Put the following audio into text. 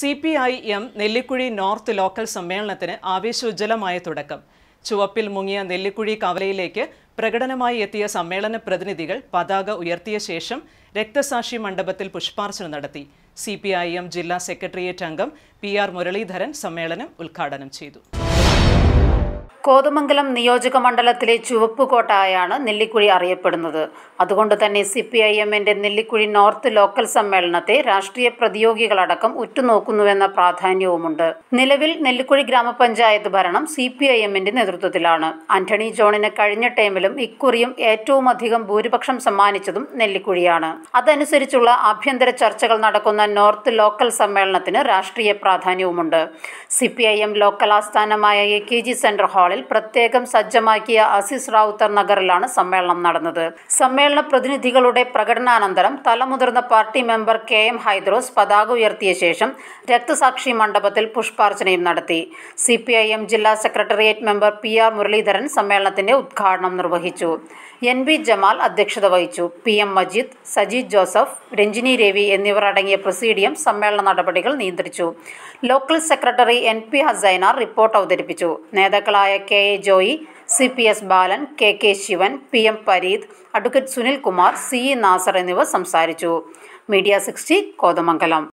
C P I M Nellikuzhi north local സമ്മേളനത്തിന് ആവേശോജ്വലമായ തുടക്കം ചുവപ്പിൽ മുങ്ങിയ നെല്ലിക്കുഴി കവലയിലേക്ക് പ്രകടനമായി എത്തിയ സമ്മേളന പ്രതിനിധികൾ പതാക ഉയർത്തിയ ശേഷം രക്തസാക്ഷി മണ്ഡപത്തിൽ പുഷ്പാർച്ചന നടത്തി സി ജില്ലാ സെക്രട്ടേറിയറ്റ് അംഗം പി ആർ മുരളീധരൻ സമ്മേളനം ഉദ്ഘാടനം ചെയ്തു കോതമംഗലം നിയോജക മണ്ഡലത്തിലെ ചുവപ്പുകോട്ടയാണ് നെല്ലിക്കുഴി അറിയപ്പെടുന്നത് അതുകൊണ്ട് തന്നെ സി പി ഐ എമ്മിന്റെ നെല്ലിക്കുഴി നോർത്ത് ലോക്കൽ സമ്മേളനത്തെ രാഷ്ട്രീയ പ്രതിയോഗികളടക്കം ഉറ്റുനോക്കുന്നുവെന്ന പ്രാധാന്യവുമുണ്ട് നിലവിൽ നെല്ലിക്കുഴി ഗ്രാമപഞ്ചായത്ത് ഭരണം സി പി ഐ എമ്മിന്റെ നേതൃത്വത്തിലാണ് ആന്റണി ജോണിന് കഴിഞ്ഞ ടൈമിലും ഇക്കുറിയും ഏറ്റവുമധികം ഭൂരിപക്ഷം സമ്മാനിച്ചതും നെല്ലിക്കുഴിയാണ് അതനുസരിച്ചുള്ള ആഭ്യന്തര ചർച്ചകൾ നടക്കുന്ന നോർത്ത് ലോക്കൽ സമ്മേളനത്തിന് രാഷ്ട്രീയ പ്രാധാന്യവുമുണ്ട് C P I M local ആസ്ഥാനമായ A K G centre hall hall പ്രത്യേകം സജ്ജമാക്കിയ അസിസ് റാവുത്തർ നഗറിലാണ് സമ്മേളനം നടന്നത് സമ്മേളന പ്രതിനിധികളുടെ പ്രകടനാനന്തരം തലമുതിർന്ന party member K M Hydros പതാക ഉയർത്തിയ ശേഷം രക്തസാക്ഷി മണ്ഡപത്തിൽ പുഷ്പാർച്ചനയും നടത്തി സി ജില്ലാ secretariat member P R Muraleedharan സമ്മേളനത്തിന്റെ ഉദ്ഘാടനം നിർവഹിച്ചു എൻ ബി ജമാൽ അധ്യക്ഷത വഹിച്ചു പി എം മജീദ് സജീദ് ജോസഫ് രഞ്ജിനി രവി എന്നിവർ അടങ്ങിയ പ്രസീഡിയം സമ്മേളന നടപടികൾ നിയന്ത്രിച്ചു local secretary N P Hassainar report അവതരിപ്പിച്ചു നേതാക്കളായ K A Joy C P S Balan K K Sivan P M Pareeth advocate Sunilkumar C E Nasar എന്നിവർ സംസാരിച്ചു മീഡിയ സിക്സ്റ്റി കോതമംഗലം